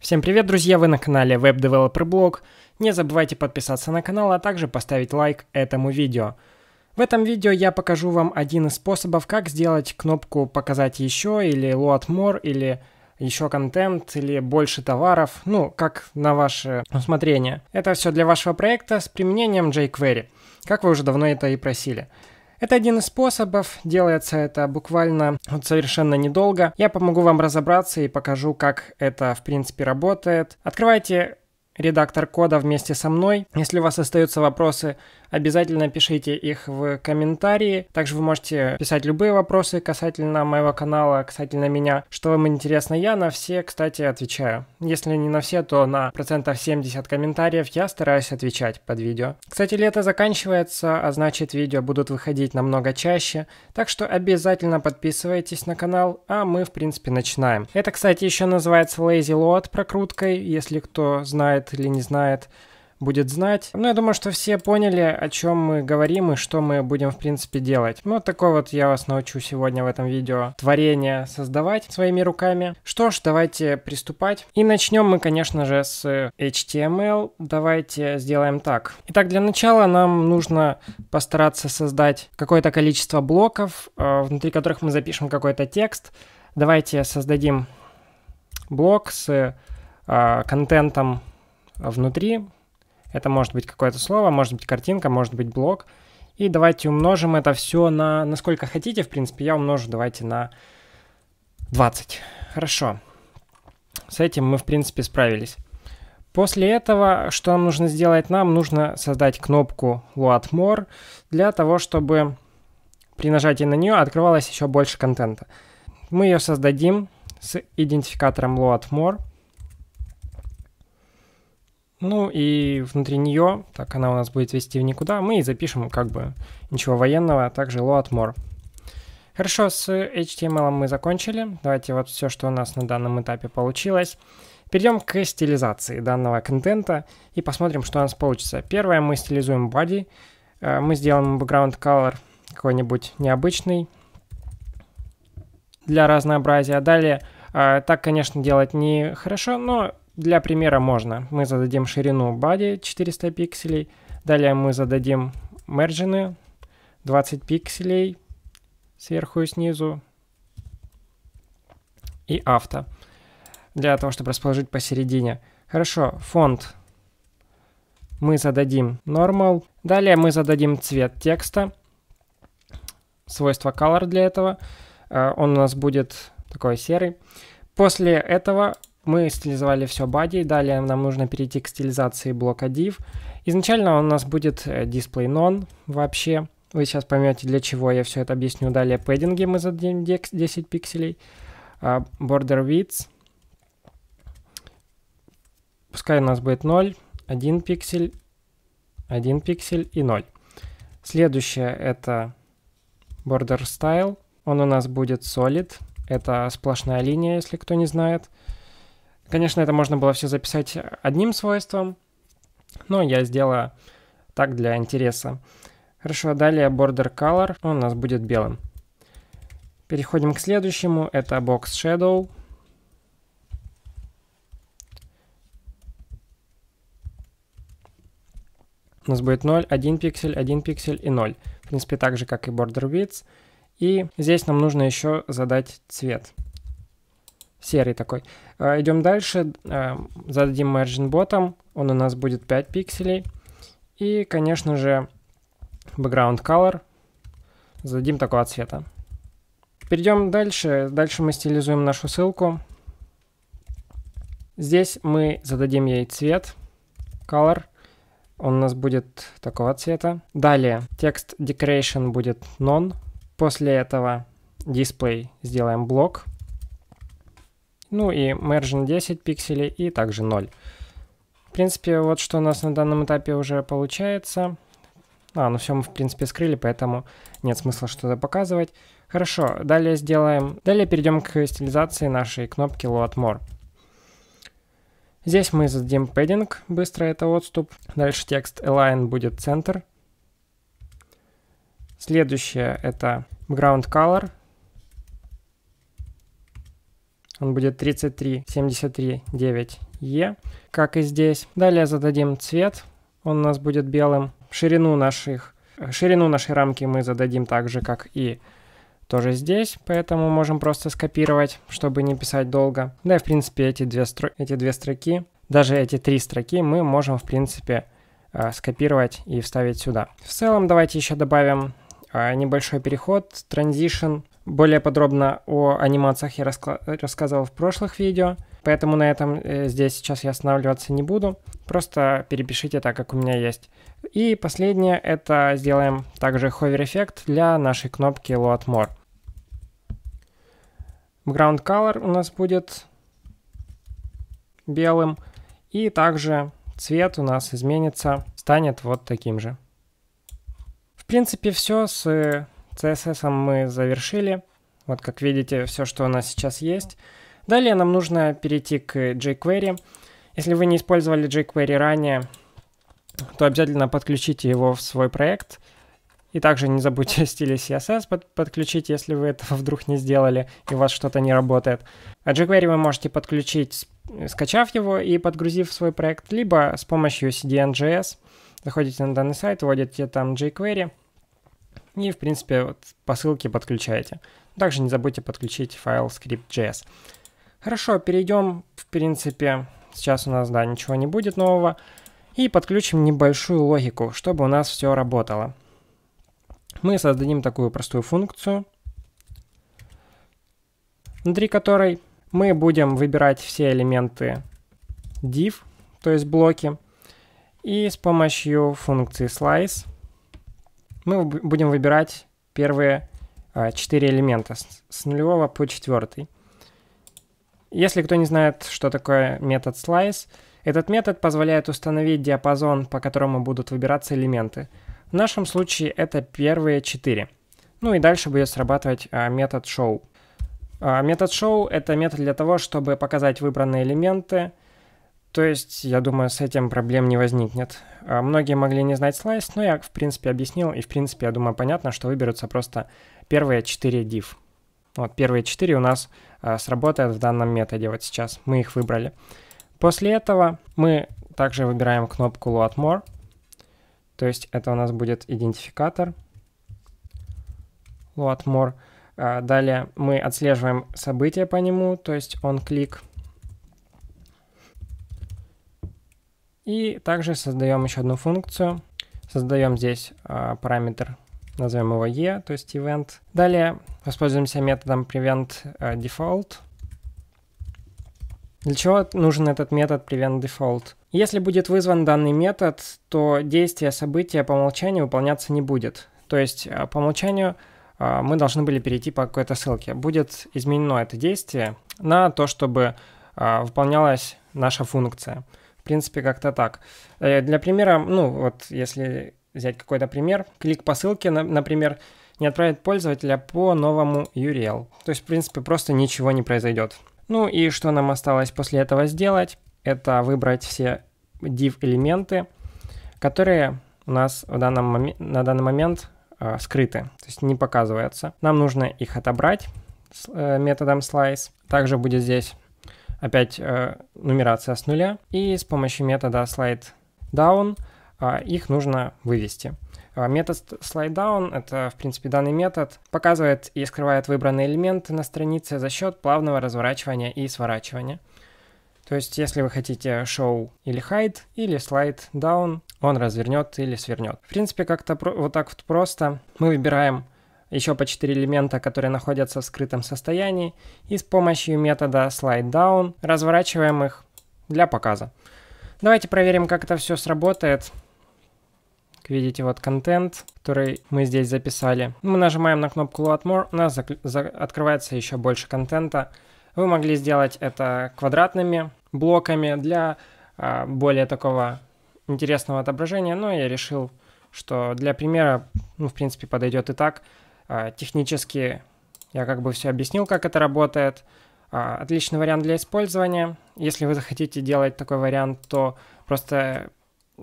Всем привет, друзья! Вы на канале Web Developer Blog. Не забывайте подписаться на канал, а также поставить лайк этому видео. В этом видео я покажу вам один из способов, как сделать кнопку «Показать еще» или «Load more» или еще контент или больше товаров, ну, как на ваше усмотрение. Это все для вашего проекта с применением jQuery, как вы уже давно это и просили. Это один из способов, делается это буквально вот совершенно недолго. Я помогу вам разобраться и покажу, как это в принципе работает. Открывайте редактор кода вместе со мной. Если у вас остаются вопросы, Обязательно пишите их в комментарии. Также вы можете писать любые вопросы касательно моего канала, касательно меня, что вам интересно. Я на все, кстати, отвечаю. Если не на все, то на процентов 70 комментариев я стараюсь отвечать под видео. Кстати, лето заканчивается, а значит видео будут выходить намного чаще, так что обязательно подписывайтесь на канал, а мы в принципе начинаем. Это, кстати, еще называется Lazy Load прокруткой, если кто знает или не знает будет знать. Ну, я думаю, что все поняли, о чем мы говорим и что мы будем, в принципе, делать. Ну, вот такой вот я вас научу сегодня в этом видео творение создавать своими руками. Что ж, давайте приступать. И начнем мы, конечно же, с HTML. Давайте сделаем так. Итак, для начала нам нужно постараться создать какое-то количество блоков, э, внутри которых мы запишем какой-то текст. Давайте создадим блок с э, контентом внутри, это может быть какое-то слово, может быть картинка, может быть блок. И давайте умножим это все на, на сколько хотите, в принципе, я умножу, давайте на 20. Хорошо. С этим мы, в принципе, справились. После этого, что нам нужно сделать? Нам нужно создать кнопку Load More для того, чтобы при нажатии на нее открывалось еще больше контента. Мы ее создадим с идентификатором Load More – ну и внутри нее, так она у нас будет вести в никуда, мы и запишем как бы ничего военного, а также load more. Хорошо, с HTML мы закончили. Давайте вот все, что у нас на данном этапе получилось. Перейдем к стилизации данного контента и посмотрим, что у нас получится. Первое, мы стилизуем body. Э, мы сделаем background color какой-нибудь необычный для разнообразия. Далее, э, так, конечно, делать не хорошо, но для примера можно. Мы зададим ширину body 400 пикселей. Далее мы зададим мерджины 20 пикселей сверху и снизу. И авто. Для того, чтобы расположить посередине. Хорошо, фонд мы зададим normal. Далее мы зададим цвет текста. Свойство color для этого. Э, он у нас будет такой серый. После этого мы стилизовали все body, далее нам нужно перейти к стилизации блока div. Изначально он у нас будет display э, none вообще. Вы сейчас поймете, для чего я все это объясню. Далее пэддинги мы зададим 10 пикселей. Border а, width. Пускай у нас будет 0, 1 пиксель, 1 пиксель и 0. Следующее это border style. Он у нас будет solid. Это сплошная линия, если кто не знает. Конечно, это можно было все записать одним свойством, но я сделаю так для интереса. Хорошо, а далее border color, он у нас будет белым. Переходим к следующему, это box shadow. У нас будет 0, 1 пиксель, 1 пиксель и 0. В принципе, так же, как и border width. И здесь нам нужно еще задать цвет. Цвет серый такой. А, Идем дальше, а, зададим margin bottom, он у нас будет 5 пикселей. И, конечно же, background color зададим такого цвета. Перейдем дальше. Дальше мы стилизуем нашу ссылку. Здесь мы зададим ей цвет, color. Он у нас будет такого цвета. Далее текст decoration будет none. После этого display сделаем блок. Ну и margin 10 пикселей и также 0. В принципе, вот что у нас на данном этапе уже получается. А, ну все мы в принципе скрыли, поэтому нет смысла что-то показывать. Хорошо, далее сделаем... Далее перейдем к стилизации нашей кнопки Load More. Здесь мы зададим padding, быстро это отступ. Дальше текст align будет центр. Следующее это background color, он будет 33,73,9E, как и здесь. Далее зададим цвет, он у нас будет белым. Ширину, наших, э, ширину нашей рамки мы зададим так же, как и тоже здесь, поэтому можем просто скопировать, чтобы не писать долго. Да и в принципе эти две, стр эти две строки, даже эти три строки мы можем в принципе э, скопировать и вставить сюда. В целом давайте еще добавим э, небольшой переход, transition более подробно о анимациях я рассказывал в прошлых видео, поэтому на этом э, здесь сейчас я останавливаться не буду. Просто перепишите так, как у меня есть. И последнее, это сделаем также ховер-эффект для нашей кнопки Load More. Background Color у нас будет белым. И также цвет у нас изменится, станет вот таким же. В принципе, все с CSS мы завершили. Вот как видите, все, что у нас сейчас есть. Далее нам нужно перейти к jQuery. Если вы не использовали jQuery ранее, то обязательно подключите его в свой проект. И также не забудьте стили CSS под подключить, если вы этого вдруг не сделали и у вас что-то не работает. А jQuery вы можете подключить, скачав его и подгрузив в свой проект, либо с помощью CDN.js. Заходите на данный сайт, вводите там jQuery, и, в принципе, вот по ссылке подключаете. Также не забудьте подключить файл script.js. Хорошо, перейдем, в принципе, сейчас у нас, да, ничего не будет нового. И подключим небольшую логику, чтобы у нас все работало. Мы создадим такую простую функцию, внутри которой мы будем выбирать все элементы div, то есть блоки, и с помощью функции slice мы будем выбирать первые а, четыре элемента с нулевого по четвертый. Если кто не знает, что такое метод slice, этот метод позволяет установить диапазон, по которому будут выбираться элементы. В нашем случае это первые четыре. Ну и дальше будет срабатывать а, метод show. А, метод show это метод для того, чтобы показать выбранные элементы то есть, я думаю, с этим проблем не возникнет. А, многие могли не знать слайс, но я, в принципе, объяснил, и, в принципе, я думаю, понятно, что выберутся просто первые 4 div. Вот первые 4 у нас а, сработают в данном методе вот сейчас. Мы их выбрали. После этого мы также выбираем кнопку load more. То есть это у нас будет идентификатор load more. А, далее мы отслеживаем события по нему, то есть он клик. И также создаем еще одну функцию. Создаем здесь э, параметр, назовем его e, то есть event. Далее воспользуемся методом prevent э, default. Для чего нужен этот метод prevent default? Если будет вызван данный метод, то действие события по умолчанию выполняться не будет. То есть э, по умолчанию э, мы должны были перейти по какой-то ссылке. Будет изменено это действие на то, чтобы выполнялась наша функция принципе, как-то так. Э, для примера, ну, вот если взять какой-то пример, клик по ссылке, например, не отправит пользователя по новому URL. То есть, в принципе, просто ничего не произойдет. Ну и что нам осталось после этого сделать? Это выбрать все div-элементы, которые у нас в данном мом... на данный момент э, скрыты, то есть не показываются. Нам нужно их отобрать с, э, методом slice. Также будет здесь опять э, нумерация с нуля, и с помощью метода slideDown э, а, их нужно вывести. А, метод slideDown — это, в принципе, данный метод, показывает и скрывает выбранные элементы на странице за счет плавного разворачивания и сворачивания. То есть, если вы хотите show или hide, или slide down, он развернет или свернет. В принципе, как-то вот так вот просто мы выбираем еще по 4 элемента, которые находятся в скрытом состоянии, и с помощью метода SlideDown разворачиваем их для показа. Давайте проверим, как это все сработает. Видите, вот контент, который мы здесь записали. Мы нажимаем на кнопку Load More, у нас открывается еще больше контента. Вы могли сделать это квадратными блоками для э, более такого интересного отображения, но я решил, что для примера, ну, в принципе, подойдет и так. А, технически я как бы все объяснил, как это работает. А, отличный вариант для использования. Если вы захотите делать такой вариант, то просто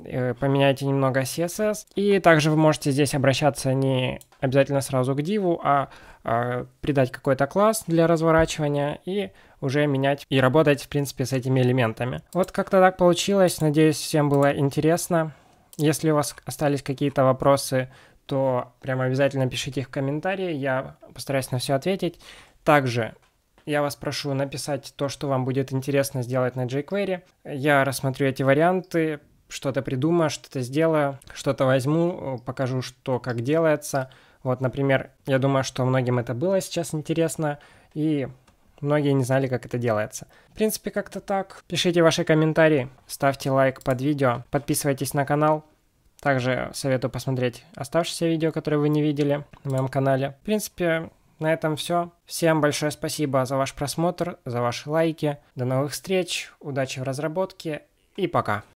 э, поменяйте немного CSS. И также вы можете здесь обращаться не обязательно сразу к диву, а, а придать какой-то класс для разворачивания и уже менять и работать, в принципе, с этими элементами. Вот как-то так получилось. Надеюсь, всем было интересно. Если у вас остались какие-то вопросы, то прямо обязательно пишите их в комментарии, я постараюсь на все ответить. Также я вас прошу написать то, что вам будет интересно сделать на jQuery. Я рассмотрю эти варианты, что-то придумаю, что-то сделаю, что-то возьму, покажу, что как делается. Вот, например, я думаю, что многим это было сейчас интересно, и многие не знали, как это делается. В принципе, как-то так. Пишите ваши комментарии, ставьте лайк под видео, подписывайтесь на канал. Также советую посмотреть оставшиеся видео, которые вы не видели на моем канале. В принципе, на этом все. Всем большое спасибо за ваш просмотр, за ваши лайки. До новых встреч, удачи в разработке и пока.